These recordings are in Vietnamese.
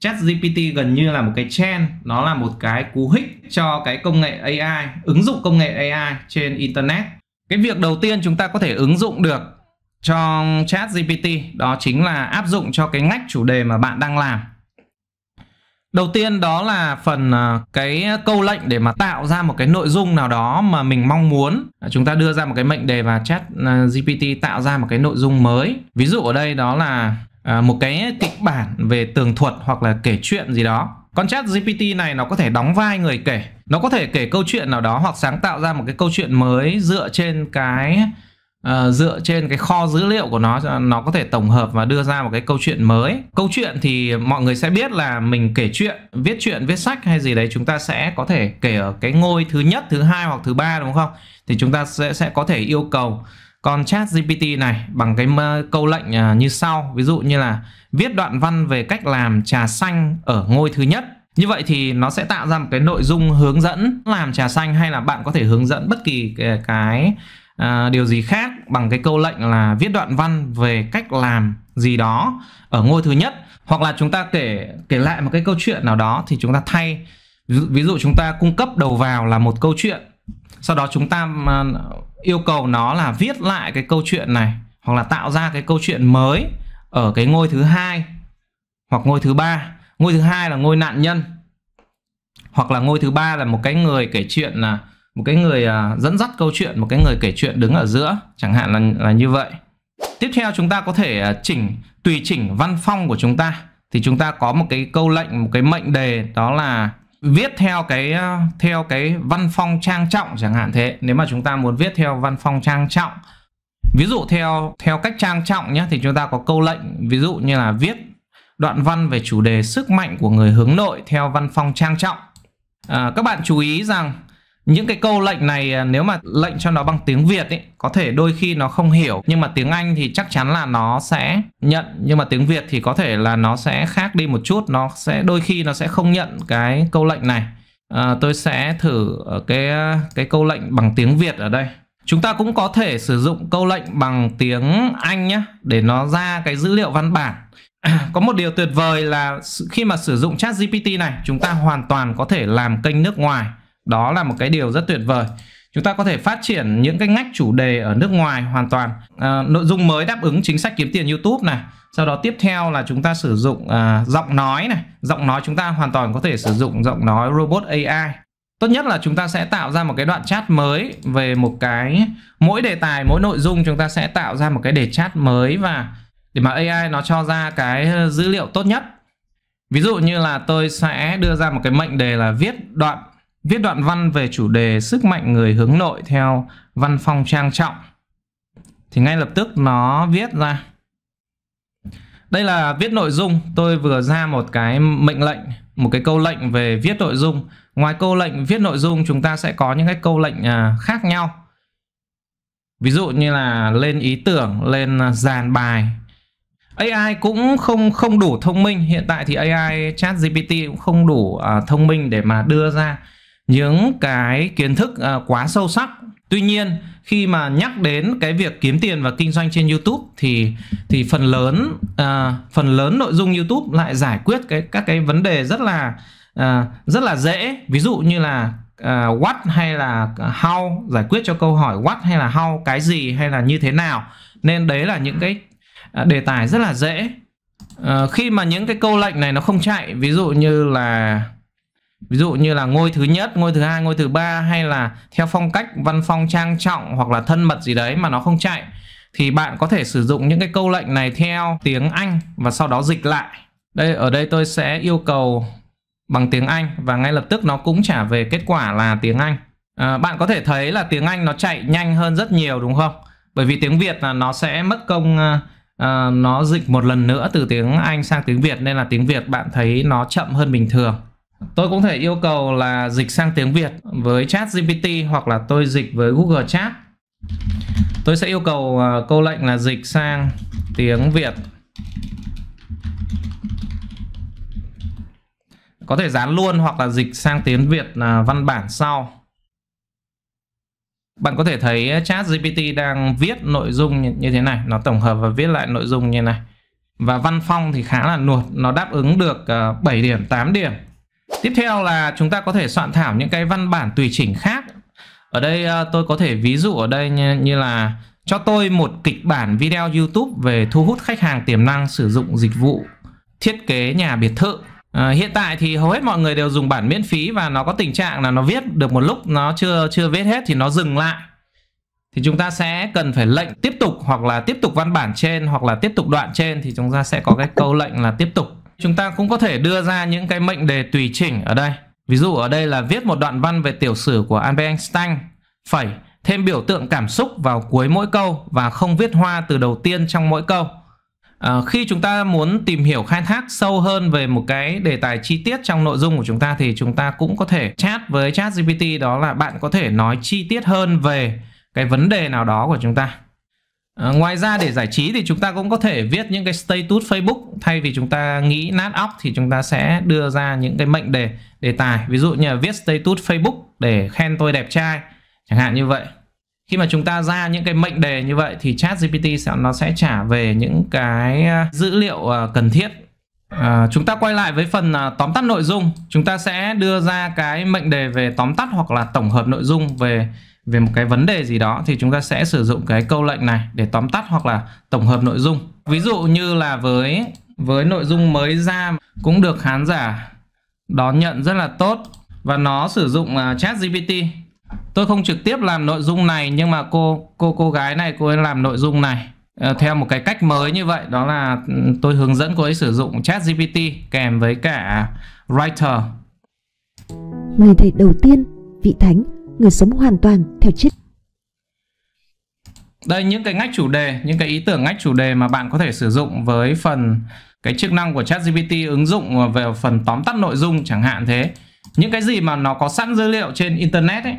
Chat GPT gần như là một cái trend, nó là một cái cú hích cho cái công nghệ AI, ứng dụng công nghệ AI trên internet. Cái việc đầu tiên chúng ta có thể ứng dụng được cho Chat GPT đó chính là áp dụng cho cái ngách chủ đề mà bạn đang làm. Đầu tiên đó là phần ờ, cái câu lệnh để mà tạo ra một cái nội dung nào đó mà mình mong muốn. Chúng ta đưa ra một cái mệnh đề và chat ờ, GPT tạo ra một cái nội dung mới. Ví dụ ở đây đó là À, một cái kịch bản về tường thuật hoặc là kể chuyện gì đó con chat GPT này nó có thể đóng vai người kể nó có thể kể câu chuyện nào đó hoặc sáng tạo ra một cái câu chuyện mới dựa trên cái Uh, dựa trên cái kho dữ liệu của nó nó có thể tổng hợp và đưa ra một cái câu chuyện mới câu chuyện thì mọi người sẽ biết là mình kể chuyện viết chuyện viết sách hay gì đấy chúng ta sẽ có thể kể ở cái ngôi thứ nhất thứ hai hoặc thứ ba đúng không thì chúng ta sẽ sẽ có thể yêu cầu còn chat GPT này bằng cái câu lệnh à, như sau, ví dụ như là viết đoạn văn về cách làm trà xanh ở ngôi thứ nhất. Như vậy thì nó sẽ tạo ra một cái nội dung hướng dẫn làm trà xanh hay là bạn có thể hướng dẫn bất kỳ cái, cái uh, điều gì khác bằng cái câu lệnh là viết đoạn văn về cách làm gì đó ở ngôi thứ nhất hoặc là chúng ta kể kể lại một cái câu chuyện nào đó thì chúng ta thay ví dụ, ví dụ chúng ta cung cấp đầu vào là một câu chuyện sau đó chúng ta yêu cầu nó là viết lại cái câu chuyện này hoặc là tạo ra cái câu chuyện mới ở cái ngôi thứ hai hoặc ngôi thứ ba ngôi thứ hai là ngôi nạn nhân hoặc là ngôi thứ ba là một cái người kể chuyện là một cái người à, dẫn dắt câu chuyện một cái người kể chuyện đứng ở giữa chẳng hạn là là như vậy tiếp theo chúng ta có thể à, chỉnh tùy chỉnh văn phong của chúng ta thì chúng ta có một cái câu lệnh một cái mệnh đề đó là viết theo cái ờ, theo cái văn phong trang trọng chẳng hạn thế nếu mà chúng ta muốn viết theo văn phong trang trọng ví dụ theo theo cách trang trọng nhé thì chúng ta có câu lệnh ví dụ như là viết đoạn văn về chủ đề sức mạnh của người hướng nội theo văn phong trang trọng à, các bạn chú ý rằng những cái câu lệnh này à, nếu mà lệnh cho nó bằng tiếng Việt ấy có thể đôi khi nó không hiểu nhưng mà tiếng Anh thì chắc chắn là nó sẽ nhận nhưng mà tiếng Việt thì có thể là nó sẽ khác đi một chút nó sẽ đôi khi nó sẽ không nhận cái câu lệnh này à, tôi sẽ thử cái à, cái câu lệnh bằng tiếng Việt ở đây chúng ta cũng có thể sử dụng câu lệnh bằng tiếng Anh nhé để nó ra cái dữ liệu văn bản có một điều tuyệt vời là khi mà sử dụng chat GPT này chúng ta hoàn toàn có thể làm kênh nước ngoài đó là một cái điều rất tuyệt vời. Chúng ta có thể phát triển những cái ngách chủ đề ở nước ngoài hoàn toàn. À, nội dung mới đáp ứng chính sách kiếm tiền YouTube này. Sau đó tiếp theo là chúng ta sử dụng à, giọng nói này. Giọng nói chúng ta hoàn toàn có thể sử dụng giọng nói robot AI. Tốt nhất là chúng ta sẽ tạo ra một cái đoạn chat mới về một cái mỗi đề tài, mỗi nội dung chúng ta sẽ tạo ra một cái đề chat mới và để mà AI nó cho ra cái ờ, dữ liệu tốt nhất. Ví dụ như là tôi sẽ đưa ra một cái mệnh đề là viết đoạn viết đoạn văn về chủ đề sức mạnh người hướng nội theo văn phong trang trọng thì ngay lập tức nó viết ra đây là viết nội dung tôi vừa ra một cái mệnh lệnh một cái câu lệnh về viết nội dung ngoài câu lệnh viết nội dung chúng ta sẽ có những cái câu lệnh à, khác nhau ví dụ như là lên ý tưởng lên dàn bài AI cũng không không đủ thông minh hiện tại thì AI chat GPT cũng không đủ uh, thông minh để mà đưa ra những cái kiến thức uh, quá sâu sắc tuy nhiên khi mà nhắc đến cái việc kiếm tiền và kinh doanh trên YouTube thì thì phần lớn uh, phần lớn nội dung YouTube lại giải quyết cái các cái vấn đề rất là uh, rất là dễ ví dụ như là uh, what hay là how giải quyết cho câu hỏi what hay là how cái gì hay là như thế nào nên đấy là những cái đề tài rất là dễ uh, khi mà những cái câu lệnh này nó không chạy ví dụ như là ví dụ như là ngôi thứ nhất ngôi thứ hai ngôi thứ ba hay là theo phong cách văn phong trang trọng hoặc là thân mật gì đấy mà nó không chạy thì bạn có thể sử dụng những cái câu lệnh này theo tiếng Anh và sau đó dịch lại đây ở đây tôi sẽ yêu cầu bằng tiếng Anh và ngay lập tức nó cũng trả về kết quả là tiếng Anh à, bạn có thể thấy là tiếng Anh nó chạy nhanh hơn rất nhiều đúng không bởi vì tiếng Việt là nó sẽ mất công uh, nó dịch một lần nữa từ tiếng Anh sang tiếng Việt nên là tiếng Việt bạn thấy nó chậm hơn bình thường Tôi cũng thể yêu cầu là dịch sang tiếng Việt với chat GPT hoặc là tôi dịch với Google Chat. Tôi sẽ yêu cầu à, câu lệnh là dịch sang tiếng Việt. Có thể dán luôn hoặc là dịch sang tiếng Việt là văn bản sau. Bạn có thể thấy à, chat GPT đang viết nội dung như thế này. Nó tổng hợp và viết lại nội dung như này. Và văn phong thì khá là nuột. Nó đáp ứng được 7 à, điểm, 8 điểm tiếp theo là chúng ta có thể soạn thảo những cái văn bản tùy chỉnh khác ở đây ờ, tôi có thể ví dụ ở đây như, như là cho tôi một kịch bản video YouTube về thu hút khách hàng tiềm năng sử dụng dịch vụ thiết kế nhà biệt thự ờ, hiện tại thì hầu hết mọi người đều dùng bản miễn phí và nó có tình trạng là nó viết được một lúc nó chưa chưa viết hết thì nó dừng lại thì chúng ta sẽ cần phải lệnh tiếp tục hoặc là tiếp tục văn bản trên hoặc là tiếp tục đoạn trên thì chúng ta sẽ có cái câu lệnh là tiếp tục Chúng ta cũng có thể đưa ra những cái mệnh đề tùy chỉnh ở đây. Ví dụ ở đây là viết một đoạn văn về tiểu sử của Albert Einstein, phải thêm biểu tượng cảm xúc vào cuối mỗi câu và không viết hoa từ đầu tiên trong mỗi câu. À, khi chúng ta muốn tìm hiểu khai thác sâu hơn về một cái đề tài chi tiết trong nội dung của chúng ta thì chúng ta cũng có thể chat với chat GPT đó là bạn có thể nói chi tiết hơn về cái vấn đề nào đó của chúng ta. À, ngoài ra để giải trí thì chúng ta cũng có thể viết những cái status Facebook thay vì chúng ta nghĩ nát óc thì chúng ta sẽ đưa ra những cái mệnh đề đề tài ví dụ như là viết status Facebook để khen tôi đẹp trai chẳng hạn như vậy khi mà chúng ta ra những cái mệnh đề như vậy thì chat GPT sẽ nó sẽ trả về những cái ờ, dữ liệu ờ, cần thiết à, chúng ta quay lại với phần tóm tắt nội dung chúng ta sẽ đưa ra cái mệnh đề về tóm tắt hoặc là tổng hợp nội dung về về một cái vấn đề gì đó thì chúng ta sẽ sử dụng cái câu lệnh này để tóm tắt hoặc là tổng hợp nội dung. Ví dụ như là với với nội dung mới ra cũng được khán giả đón nhận rất là tốt và nó sử dụng uh, à, chat GPT. Tôi không trực tiếp làm nội dung này nhưng mà cô cô cô gái này cô ấy làm nội dung này uh, theo một cái cách mới như vậy đó là ừ, tôi hướng dẫn cô ấy sử dụng chat GPT kèm với cả writer. Người thầy đầu tiên, vị thánh người sống hoàn toàn theo triết đây những cái ngách chủ đề những cái ý tưởng ngách chủ đề mà bạn có thể sử dụng với phần cái chức năng của ChatGPT ứng dụng về phần tóm tắt nội dung chẳng hạn thế những cái gì mà nó có sẵn dữ liệu trên internet ấy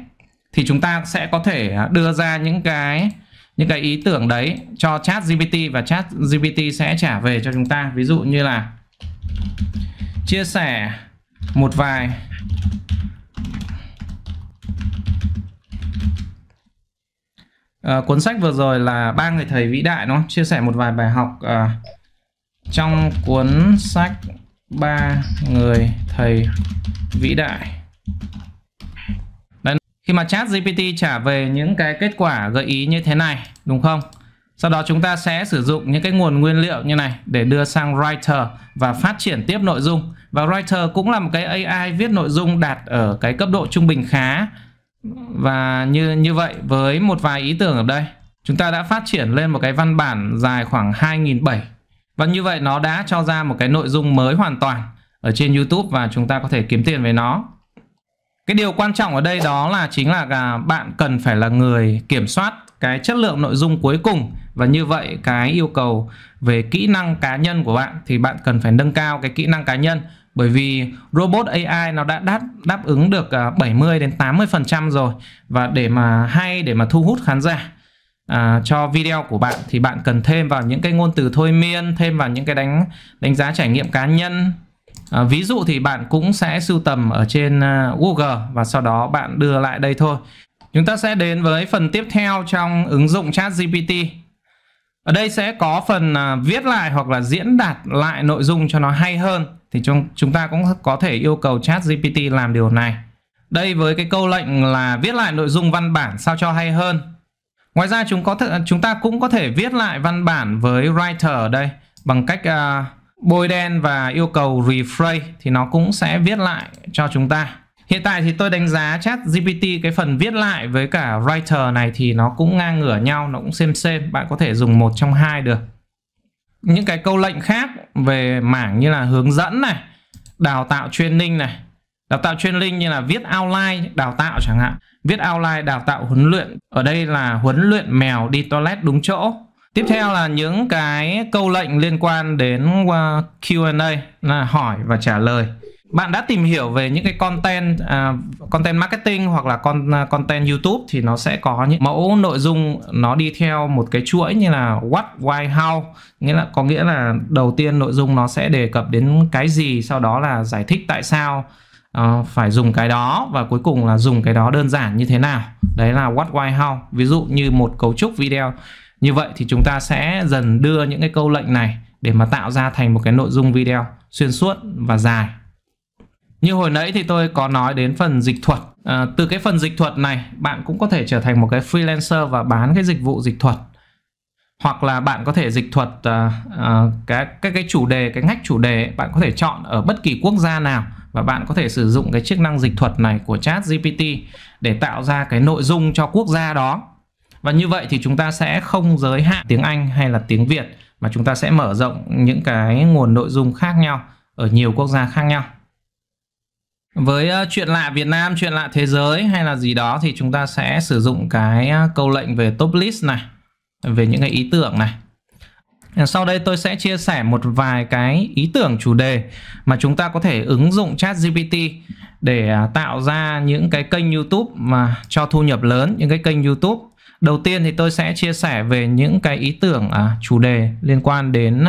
thì chúng ta sẽ có thể đưa ra những cái những cái ý tưởng đấy cho chat GPT và chat GPT sẽ trả về cho chúng ta ví dụ như là chia sẻ một vài à, cuốn sách vừa rồi là ba người thầy vĩ đại nó chia sẻ một vài bài học à, trong cuốn sách ba người thầy vĩ đại Đấy, khi mà chat GPT trả về những cái kết quả gợi ý như thế này đúng không sau đó chúng ta sẽ sử dụng những cái nguồn nguyên liệu như này để đưa sang writer và phát triển tiếp nội dung và writer cũng là một cái AI viết nội dung đạt ở cái cấp độ trung bình khá và như như vậy với một vài ý tưởng ở đây Chúng ta đã phát triển lên một cái văn bản dài khoảng 2007 Và như vậy nó đã cho ra một cái nội dung mới hoàn toàn Ở trên Youtube và chúng ta có thể kiếm tiền với nó Cái điều quan trọng ở đây đó là chính là bạn cần phải là người kiểm soát cái chất lượng nội dung cuối cùng và như vậy cái yêu cầu về kỹ năng cá nhân của bạn thì bạn cần phải nâng cao cái kỹ năng cá nhân bởi vì robot AI nó đã đáp đáp ứng được 70 à, đến 80% rồi và để mà hay để mà thu hút khán giả à, cho video của bạn thì bạn cần thêm vào những cái ngôn từ thôi miên thêm vào những cái đánh đánh giá trải nghiệm cá nhân à, ví dụ thì bạn cũng sẽ sưu tầm ở trên uh, Google và sau đó bạn đưa lại đây thôi chúng ta sẽ đến với phần tiếp theo trong ứng dụng chat GPT ở đây sẽ có phần uh, viết lại hoặc là diễn đạt lại nội dung cho nó hay hơn thì chúng, chúng ta cũng có thể yêu cầu chat GPT làm điều này. Đây với cái câu lệnh là viết lại nội dung văn bản sao cho hay hơn. Ngoài ra chúng có th- chúng ta cũng có thể viết lại văn bản với writer ở đây bằng cách uh, bôi đen và yêu cầu rephrase thì nó cũng sẽ viết lại cho chúng ta. Hiện tại thì tôi đánh giá chat GPT cái phần viết lại với cả writer này thì nó cũng ngang ngửa nhau, nó cũng xem xem, bạn có thể dùng một trong hai được những cái câu lệnh khác về mảng như là hướng dẫn này đào tạo training này đào tạo training như là viết outline đào tạo chẳng hạn viết outline đào tạo huấn luyện ở đây là huấn luyện mèo đi toilet đúng chỗ tiếp theo là những cái câu lệnh liên quan đến uh, Q&A là hỏi và trả lời bạn đã tìm hiểu về những cái content uh, content marketing hoặc là con uh, content YouTube thì nó sẽ có những mẫu nội dung nó đi theo một cái chuỗi như là what why how nghĩa là có nghĩa là đầu tiên nội dung nó sẽ đề cập đến cái gì sau đó là giải thích tại sao uh, phải dùng cái đó và cuối cùng là dùng cái đó đơn giản như thế nào đấy là what why how ví dụ như một cấu trúc video như vậy thì chúng ta sẽ dần đưa những cái câu lệnh này để mà tạo ra thành một cái nội dung video xuyên suốt và dài như hồi nãy thì tôi có nói đến phần dịch thuật à, Từ cái phần dịch thuật này bạn cũng có thể trở thành một cái freelancer và bán cái dịch vụ dịch thuật Hoặc là bạn có thể dịch thuật à, à, cái, cái, cái chủ đề, cái ngách chủ đề bạn có thể chọn ở bất kỳ quốc gia nào Và bạn có thể sử dụng cái chức năng dịch thuật này của chat GPT Để tạo ra cái nội dung cho quốc gia đó Và như vậy thì chúng ta sẽ không giới hạn tiếng Anh hay là tiếng Việt Mà chúng ta sẽ mở rộng những cái nguồn nội dung khác nhau ở nhiều quốc gia khác nhau với ờ, chuyện lạ Việt Nam, chuyện lạ thế giới hay là gì đó thì chúng ta sẽ sử dụng cái ờ, câu lệnh về top list này, về những cái ý tưởng này. Ờ, sau đây tôi sẽ chia sẻ một vài cái ý tưởng chủ đề mà chúng ta có thể ứng dụng chat GPT để tạo ra những cái kênh YouTube mà cho thu nhập lớn, những cái kênh YouTube. Đầu tiên thì tôi sẽ chia sẻ về những cái ý tưởng chủ đề liên quan đến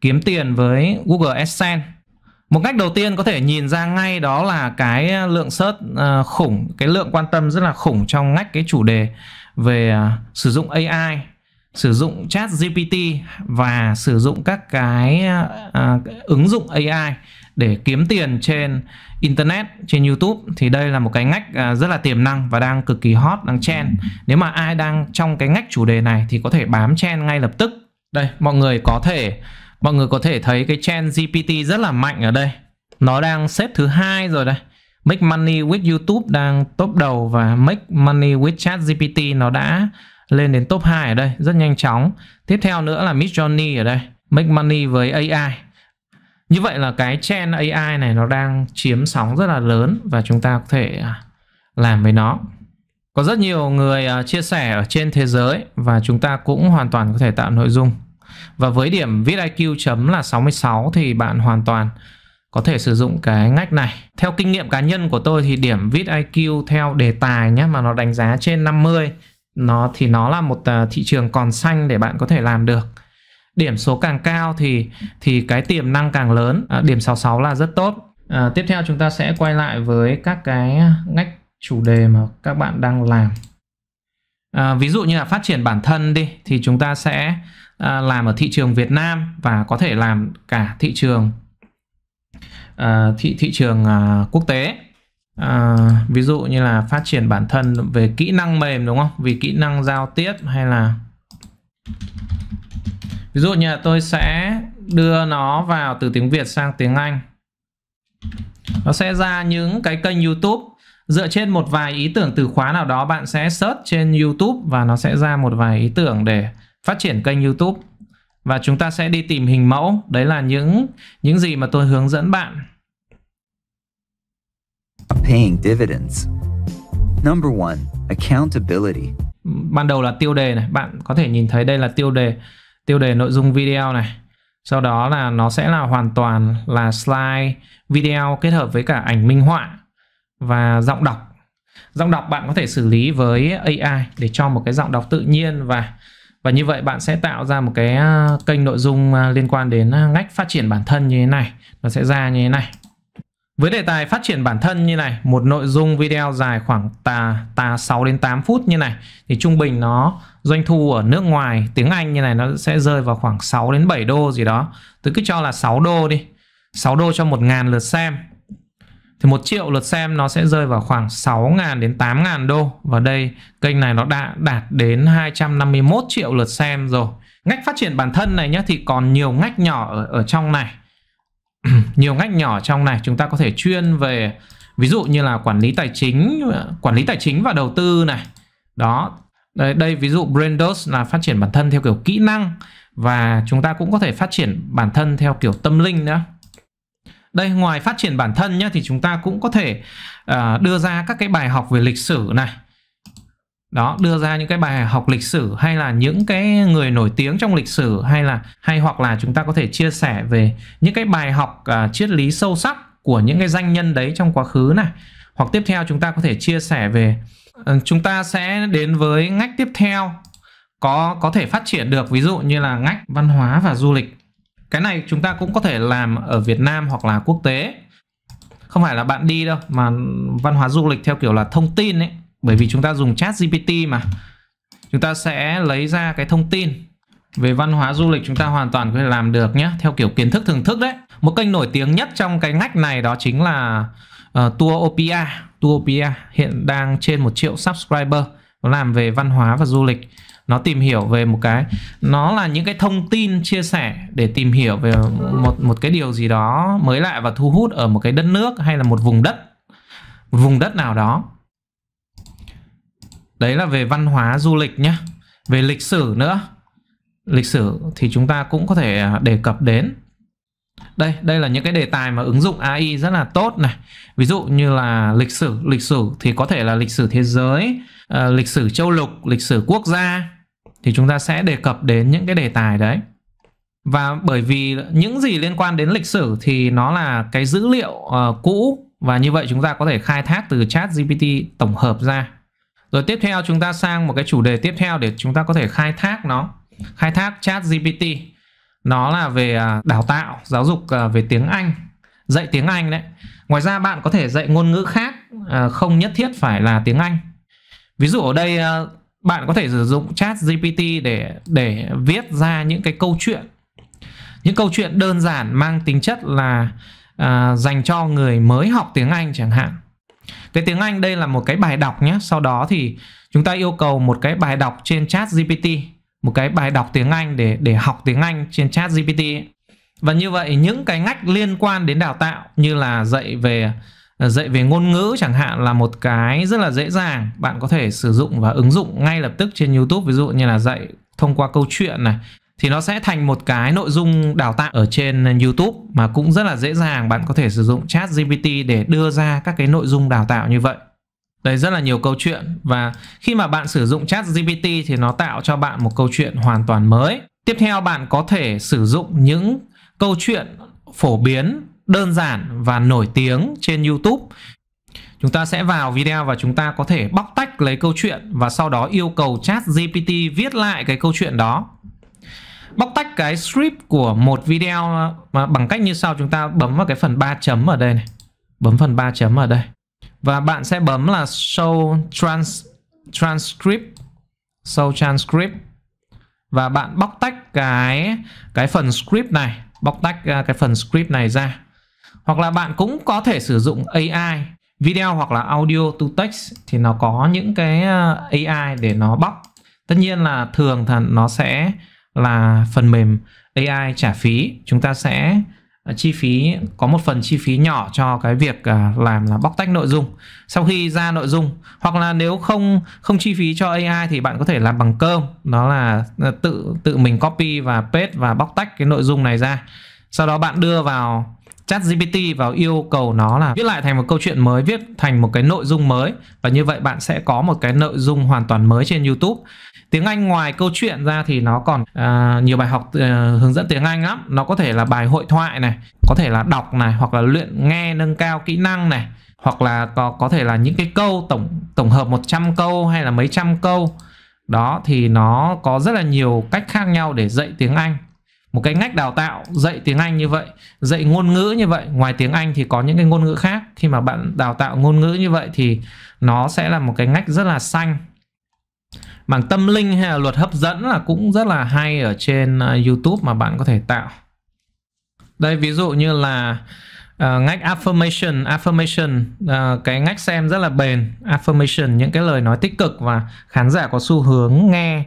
kiếm tiền với Google AdSense một cách đầu tiên có thể nhìn ra ngay đó là cái ờ, lượng search uh, khủng cái lượng quan tâm rất là khủng trong ngách cái chủ đề về uh, sử dụng AI sử dụng chat GPT và sử dụng các cái uh, ứng dụng AI để kiếm tiền trên internet trên YouTube thì đây là một cái ngách uh, rất là tiềm năng và đang cực kỳ hot đang chen. nếu mà ai đang trong cái ngách chủ đề này thì có thể bám chen ngay lập tức đây mọi người có thể Mọi người có thể thấy cái trend GPT rất là mạnh ở đây. Nó đang xếp thứ hai rồi đây. Make Money with YouTube đang top đầu và Make Money with Chat GPT nó đã lên đến top 2 ở đây rất nhanh chóng. Tiếp theo nữa là Midjourney ở đây, Make Money với AI. Như vậy là cái trend AI này nó đang chiếm sóng rất là lớn và chúng ta có thể à, làm với nó. Có rất nhiều người à, chia sẻ ở trên thế giới và chúng ta cũng hoàn toàn có thể tạo nội dung và với điểm viết IQ chấm là 66 thì bạn hoàn toàn có thể sử dụng cái ngách này. Theo kinh nghiệm cá nhân của tôi thì điểm viết IQ theo đề tài nhé mà nó đánh giá trên 50 nó thì nó là một à, thị trường còn xanh để bạn có thể làm được. Điểm số càng cao thì thì cái tiềm năng càng lớn, à, điểm 66 là rất tốt. À, tiếp theo chúng ta sẽ quay lại với các cái ngách chủ đề mà các bạn đang làm. À, ví dụ như là phát triển bản thân đi thì chúng ta sẽ À, làm ở thị trường Việt Nam và có thể làm cả thị trường à, thị thị trường à, quốc tế à, ví dụ như là phát triển bản thân về kỹ năng mềm đúng không vì kỹ năng giao tiếp hay là ví dụ như là tôi sẽ đưa nó vào từ tiếng Việt sang tiếng Anh nó sẽ ra những cái kênh YouTube dựa trên một vài ý tưởng từ khóa nào đó bạn sẽ search trên YouTube và nó sẽ ra một vài ý tưởng để phát triển kênh YouTube và chúng ta sẽ đi tìm hình mẫu, đấy là những những gì mà tôi hướng dẫn bạn. Paying dividends. Number one, accountability. Ban đầu là tiêu đề này, bạn có thể nhìn thấy đây là tiêu đề, tiêu đề nội dung video này. Sau đó là nó sẽ là hoàn toàn là slide video kết hợp với cả ảnh minh họa và giọng đọc. Giọng đọc bạn có thể xử lý với AI để cho một cái giọng đọc tự nhiên và và như vậy bạn sẽ tạo ra một cái à, kênh nội dung à, liên quan đến à, ngách phát triển bản thân như thế này nó sẽ ra như thế này với đề tài phát triển bản thân như này, một nội dung video dài khoảng tà tà 6 đến 8 phút như này thì trung bình nó doanh thu ở nước ngoài tiếng Anh như này nó sẽ rơi vào khoảng 6 đến 7 đô gì đó. Tôi cứ cho là 6 đô đi. 6 đô cho 1.000 lượt xem thì một triệu lượt xem nó sẽ rơi vào khoảng 6.000 đến 8.000 đô và đây kênh này nó đã đạt đến 251 triệu lượt xem rồi ngách phát triển bản thân này nhé thì còn nhiều ngách nhỏ ở, ở trong này nhiều ngách nhỏ trong này chúng ta có thể chuyên về ví dụ như là quản lý tài chính quản lý tài chính và đầu tư này đó đây, đây ví dụ brandos là phát triển bản thân theo kiểu kỹ năng và chúng ta cũng có thể phát triển bản thân theo kiểu tâm linh nữa đây ngoài phát triển bản thân nhé thì chúng ta cũng có thể uh, đưa ra các cái bài học về lịch sử này đó đưa ra những cái bài học lịch sử hay là những cái người nổi tiếng trong lịch sử hay là hay hoặc là chúng ta có thể chia sẻ về những cái bài học uh, triết lý sâu sắc của những cái danh nhân đấy trong quá khứ này hoặc tiếp theo chúng ta có thể chia sẻ về uh, chúng ta sẽ đến với ngách tiếp theo có có thể phát triển được ví dụ như là ngách văn hóa và du lịch cái này chúng ta cũng có thể làm ở Việt Nam hoặc là quốc tế không phải là bạn đi đâu mà văn hóa du lịch theo kiểu là thông tin ấy bởi vì chúng ta dùng chat GPT mà chúng ta sẽ lấy ra cái thông tin về văn hóa du lịch chúng ta hoàn toàn có thể làm được nhé theo kiểu kiến thức thưởng thức đấy một kênh nổi tiếng nhất trong cái ngách này đó chính là uh, tour Touropia hiện đang trên một triệu subscriber nó làm về văn hóa và du lịch nó tìm hiểu về một cái nó là những cái thông tin chia sẻ để tìm hiểu về một một cái điều gì đó mới lạ và thu hút ở một cái đất nước hay là một vùng đất một vùng đất nào đó đấy là về văn hóa du lịch nhé về lịch sử nữa lịch sử thì chúng ta cũng có thể đề cập đến đây đây là những cái đề tài mà ứng dụng AI rất là tốt này ví dụ như là lịch sử lịch sử thì có thể là lịch sử thế giới uh, lịch sử châu lục lịch sử quốc gia thì chúng ta sẽ đề cập đến những cái đề tài đấy và bởi vì những gì liên quan đến lịch sử thì nó là cái dữ liệu uh, cũ và như vậy chúng ta có thể khai thác từ chat GPT tổng hợp ra rồi tiếp theo chúng ta sang một cái chủ đề tiếp theo để chúng ta có thể khai thác nó khai thác chat GPT nó là về à, đào tạo giáo dục à, về tiếng Anh dạy tiếng Anh đấy ngoài ra bạn có thể dạy ngôn ngữ khác à, không nhất thiết phải là tiếng Anh ví dụ ở đây bạn có thể sử dụng chat GPT để để viết ra những cái câu chuyện những câu chuyện đơn giản mang tính chất là à, dành cho người mới học tiếng Anh chẳng hạn cái tiếng Anh đây là một cái bài đọc nhé sau đó thì chúng ta yêu cầu một cái bài đọc trên chat GPT một cái bài đọc tiếng Anh để để học tiếng Anh trên chat GPT và như vậy những cái ngách liên quan đến đào tạo như là dạy về dạy về ngôn ngữ chẳng hạn là một cái rất là dễ dàng bạn có thể sử dụng và ứng dụng ngay lập tức trên YouTube ví dụ như là dạy thông qua câu chuyện này thì nó sẽ thành một cái nội dung đào tạo ở trên YouTube mà cũng rất là dễ dàng bạn có thể sử dụng chat GPT để đưa ra các cái nội dung đào tạo như vậy Đấy rất là nhiều câu chuyện và khi mà bạn sử dụng chat GPT thì nó tạo cho bạn một câu chuyện hoàn toàn mới. Tiếp theo bạn có thể sử dụng những câu chuyện phổ biến, đơn giản và nổi tiếng trên YouTube. Chúng ta sẽ vào video và chúng ta có thể bóc tách lấy câu chuyện và sau đó yêu cầu chat GPT viết lại cái câu chuyện đó. Bóc tách cái script của một video mà bằng cách như sau chúng ta bấm vào cái phần ba chấm ở đây này. Bấm phần ba chấm ở đây và bạn sẽ bấm là show trans transcript show transcript và bạn bóc tách cái cái phần script này bóc tách à, cái phần script này ra hoặc là bạn cũng có thể sử dụng AI video hoặc là audio to text thì nó có những cái à, AI để nó bóc tất nhiên là thường thì nó sẽ là phần mềm AI trả phí chúng ta sẽ Ờ, chi phí có một phần chi phí nhỏ cho cái việc ờ, làm là bóc tách nội dung sau khi ra nội dung hoặc là nếu không không chi phí cho AI thì bạn có thể làm bằng cơm đó là ờ, tự tự mình copy và paste và bóc tách cái nội dung này ra sau đó bạn đưa vào chat GPT vào yêu cầu nó là viết lại thành một câu chuyện mới viết thành một cái nội dung mới và như vậy bạn sẽ có một cái nội dung hoàn toàn mới trên YouTube tiếng Anh ngoài câu chuyện ra thì nó còn uh, nhiều bài học uh, hướng dẫn tiếng Anh lắm nó có thể là bài hội thoại này có thể là đọc này hoặc là luyện nghe nâng cao kỹ năng này hoặc là có có thể là những cái câu tổng tổng hợp 100 câu hay là mấy trăm câu đó thì nó có rất là nhiều cách khác nhau để dạy tiếng Anh một cái ngách đào tạo dạy tiếng Anh như vậy dạy ngôn ngữ như vậy ngoài tiếng Anh thì có những cái ngôn ngữ khác khi mà bạn đào tạo ngôn ngữ như vậy thì nó sẽ là một cái ngách rất là xanh bảng tâm linh hay là luật hấp dẫn là cũng rất là hay ở trên à, YouTube mà bạn có thể tạo đây ví dụ như là uh, ngách affirmation affirmation uh, cái ngách xem rất là bền affirmation những cái lời nói tích cực và khán giả có xu hướng nghe uh,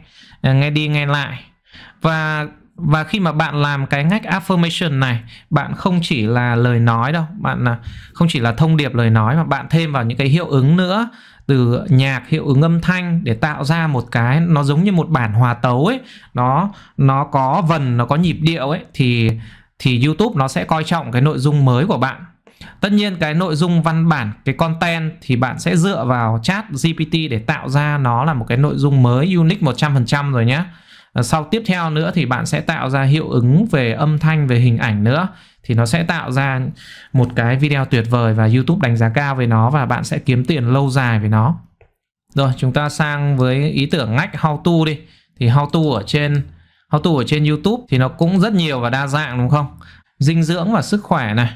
nghe đi nghe lại và và khi mà bạn làm cái ngách affirmation này bạn không chỉ là lời nói đâu bạn à, không chỉ là thông điệp lời nói mà bạn thêm vào những cái hiệu ứng nữa từ nhạc hiệu ứng âm thanh để tạo ra một cái nó giống như một bản hòa tấu ấy nó nó có vần nó có nhịp điệu ấy thì thì YouTube nó sẽ coi trọng cái nội dung mới của bạn Tất nhiên cái nội dung văn bản, cái content thì bạn sẽ dựa vào chat GPT để tạo ra nó là một cái nội dung mới unique 100% rồi nhé. Ờ, sau tiếp theo nữa thì bạn sẽ tạo ra hiệu ứng về âm thanh về hình ảnh nữa thì nó sẽ tạo ra một cái video tuyệt vời và YouTube đánh giá cao về nó và bạn sẽ kiếm tiền lâu dài với nó rồi chúng ta sang với ý tưởng ngách how to đi thì how to ở trên how to ở trên YouTube thì nó cũng rất nhiều và đa dạng đúng không dinh dưỡng và sức khỏe này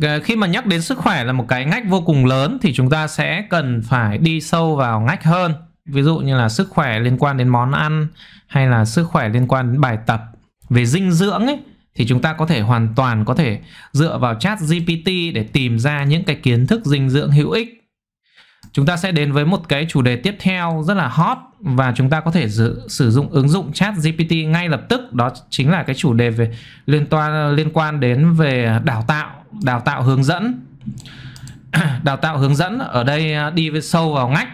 ờ, khi mà nhắc đến sức khỏe là một cái ngách vô cùng lớn thì chúng ta sẽ cần phải đi sâu vào ngách hơn ví dụ như là sức khỏe liên quan đến món ăn hay là sức khỏe liên quan đến bài tập về dinh dưỡng ấy thì chúng ta có thể hoàn toàn có thể dựa vào chat GPT để tìm ra những cái kiến thức dinh dưỡng hữu ích. Chúng ta sẽ đến với một cái chủ đề tiếp theo rất là hot và chúng ta có thể dự, sử dụng ứng dụng chat GPT ngay lập tức đó chính là cái chủ đề về liên quan liên quan đến về đào tạo, đào tạo hướng dẫn. đào tạo hướng dẫn ở đây đi với sâu vào ngách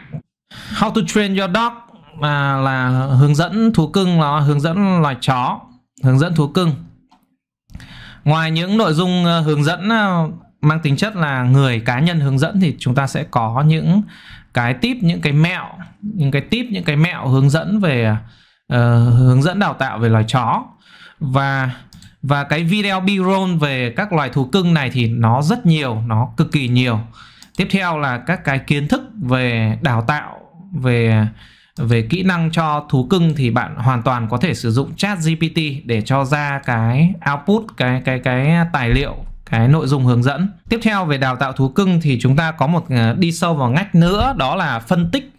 How to train your dog là là hướng dẫn thú cưng là hướng dẫn loài chó, hướng dẫn thú cưng. Ngoài những nội dung ờ, hướng dẫn ờ, mang tính chất là người cá nhân hướng dẫn thì chúng ta sẽ có những cái tip những cái mẹo, những cái tip những cái mẹo hướng dẫn về uh, hướng dẫn đào tạo về loài chó. Và và cái video B-roll về các loài thú cưng này thì nó rất nhiều, nó cực kỳ nhiều. Tiếp theo là các cái kiến thức về đào tạo về về kỹ năng cho thú cưng thì bạn hoàn toàn có thể sử dụng chat GPT để cho ra cái output cái cái cái tài liệu cái nội dung hướng dẫn. Tiếp theo về đào tạo thú cưng thì chúng ta có một ờ, đi sâu vào ngách nữa đó là phân tích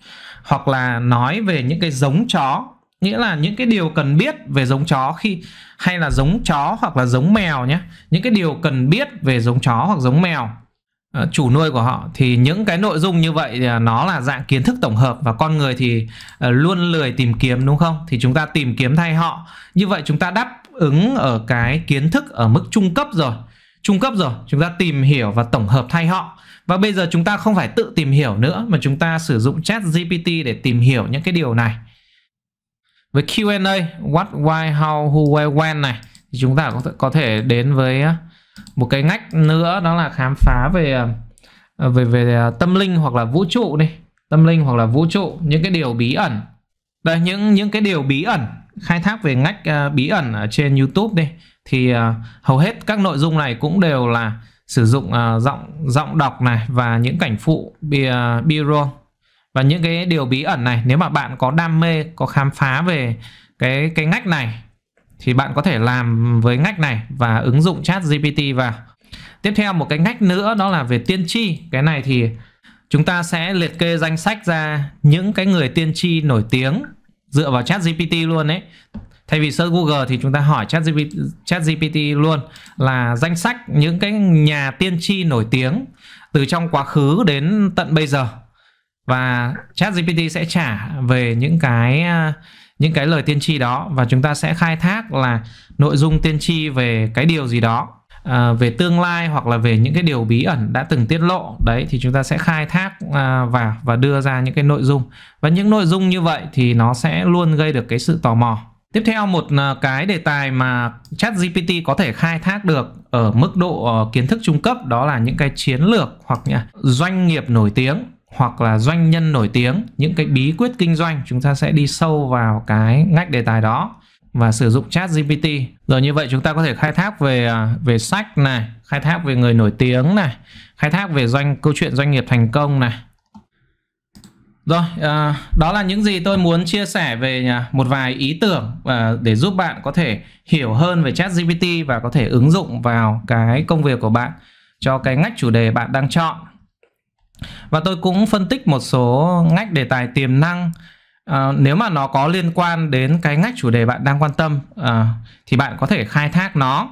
hoặc là nói về những cái giống chó nghĩa là những cái điều cần biết về giống chó khi hay là giống chó hoặc là giống mèo nhé những cái điều cần biết về giống chó hoặc giống mèo Ờ, chủ nuôi của họ thì những cái nội dung như vậy à, nó là dạng kiến thức tổng hợp và con người thì ờ, luôn lười tìm kiếm đúng không thì chúng ta tìm kiếm thay họ như vậy chúng ta đáp ứng ở cái kiến thức ở mức trung cấp rồi trung cấp rồi chúng ta tìm hiểu và tổng hợp thay họ và bây giờ chúng ta không phải tự tìm hiểu nữa mà chúng ta sử dụng chat GPT để tìm hiểu những cái điều này với Q&A what why how who where when này thì chúng ta có thể đến với một cái ngách nữa đó là khám phá về ờ, về về ờ, tâm linh hoặc là vũ trụ đi tâm linh hoặc là vũ trụ những cái điều bí ẩn đây những những cái điều bí ẩn khai thác về ngách ờ, bí ẩn ở trên YouTube đi thì hầu hết các nội dung này cũng đều là sử dụng uh, giọng giọng đọc này và những cảnh phụ b-roll và những cái điều bí ẩn này nếu mà bạn có đam mê có khám phá về cái cái ngách này thì bạn có thể làm với ngách này và ứng dụng chat GPT vào. Tiếp theo một cái ngách nữa đó là về tiên tri. Cái này thì chúng ta sẽ liệt kê danh sách ra những cái người tiên tri nổi tiếng dựa vào chat GPT luôn đấy. Thay vì search Google thì chúng ta hỏi chat GPT, chat GPT luôn là danh sách những cái nhà tiên tri nổi tiếng từ trong quá khứ đến tận bây giờ. Và chat GPT sẽ trả về những cái à, những cái lời tiên tri đó và chúng ta sẽ khai thác là nội dung tiên tri về cái điều gì đó à, về tương lai hoặc là về những cái điều bí ẩn đã từng tiết lộ đấy thì chúng ta sẽ khai thác à, và và đưa ra những cái nội dung và những nội dung như vậy thì nó sẽ luôn gây được cái sự tò mò tiếp theo một à, cái đề tài mà chat gpt có thể khai thác được ở mức độ ờ, kiến thức trung cấp đó là những cái chiến lược hoặc doanh nghiệp nổi tiếng hoặc là doanh nhân nổi tiếng những cái bí quyết kinh doanh chúng ta sẽ đi sâu vào cái ngách đề tài đó và sử dụng chat GPT rồi như vậy chúng ta có thể khai thác về à, về sách này khai thác về người nổi tiếng này khai thác về doanh câu chuyện doanh nghiệp thành công này rồi à, đó là những gì tôi muốn chia sẻ về à, một vài ý tưởng à, để giúp bạn có thể hiểu hơn về chat GPT và có thể ứng dụng vào cái công việc của bạn cho cái ngách chủ đề bạn đang chọn và tôi cũng phân tích một số ngách đề tài tiềm năng à, nếu mà nó có liên quan đến cái ngách chủ đề bạn đang quan tâm à, thì bạn có thể khai thác nó